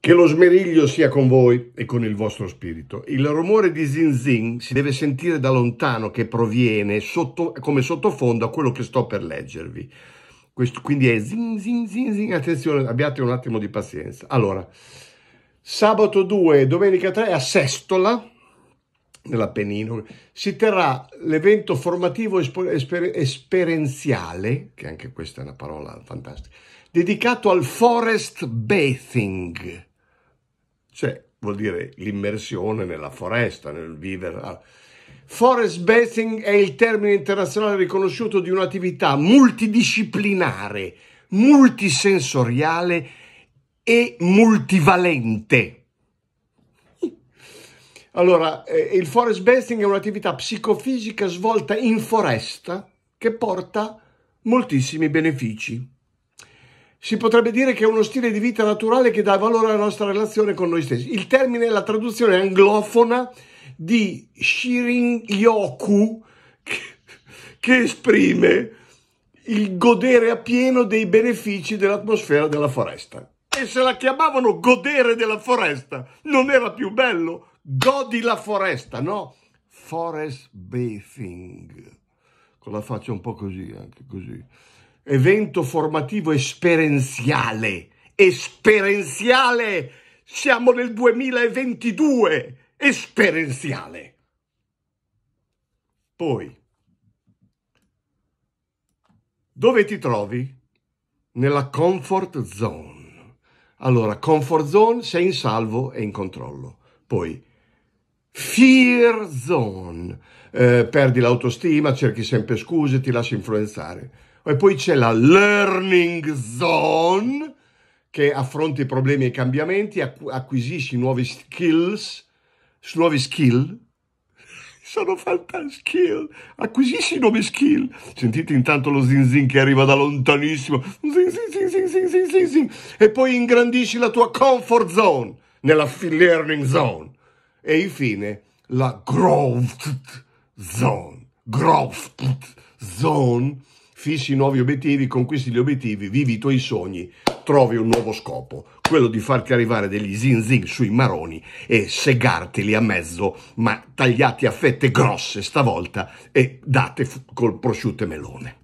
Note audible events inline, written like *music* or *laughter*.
Che lo smeriglio sia con voi e con il vostro spirito. Il rumore di Zin Zin si deve sentire da lontano che proviene sotto, come sottofondo a quello che sto per leggervi. Questo, quindi è Zin Zin Zin Zin. Attenzione, abbiate un attimo di pazienza. Allora, sabato 2 e domenica 3 a Sestola, nell'Appennino, si terrà l'evento formativo esper- esper- esperienziale, che anche questa è una parola fantastica, dedicato al forest bathing cioè vuol dire l'immersione nella foresta, nel vivere. Forest bathing è il termine internazionale riconosciuto di un'attività multidisciplinare, multisensoriale e multivalente. Allora, eh, il forest bathing è un'attività psicofisica svolta in foresta che porta moltissimi benefici si potrebbe dire che è uno stile di vita naturale che dà valore alla nostra relazione con noi stessi. Il termine è la traduzione anglofona di Shirin Yoku che, che esprime il godere appieno dei benefici dell'atmosfera della foresta. E se la chiamavano godere della foresta, non era più bello? Godi la foresta, no? Forest bathing. Con la faccia un po' così, anche così evento formativo esperienziale. Esperienziale! Siamo nel 2022! Esperienziale! Poi, dove ti trovi? Nella comfort zone. Allora, comfort zone, sei in salvo e in controllo. Poi, fear zone, eh, perdi l'autostima, cerchi sempre scuse, ti lasci influenzare. E poi c'è la learning zone, che affronta i problemi e i cambiamenti, acquisisci nuovi skills, nuovi skill, *laughs* sono fantastico. Acquisisci nuovi skill. Sentite intanto lo zin zin che arriva da lontanissimo. Zin zin zin zin zin zin zin E poi ingrandisci la tua comfort zone nella learning zone. E infine la growth zone. Growth zone fissi nuovi obiettivi, conquisti gli obiettivi, vivi i tuoi sogni, trovi un nuovo scopo, quello di farti arrivare degli zin zin sui maroni e segarteli a mezzo, ma tagliati a fette grosse stavolta e date col prosciutto e melone.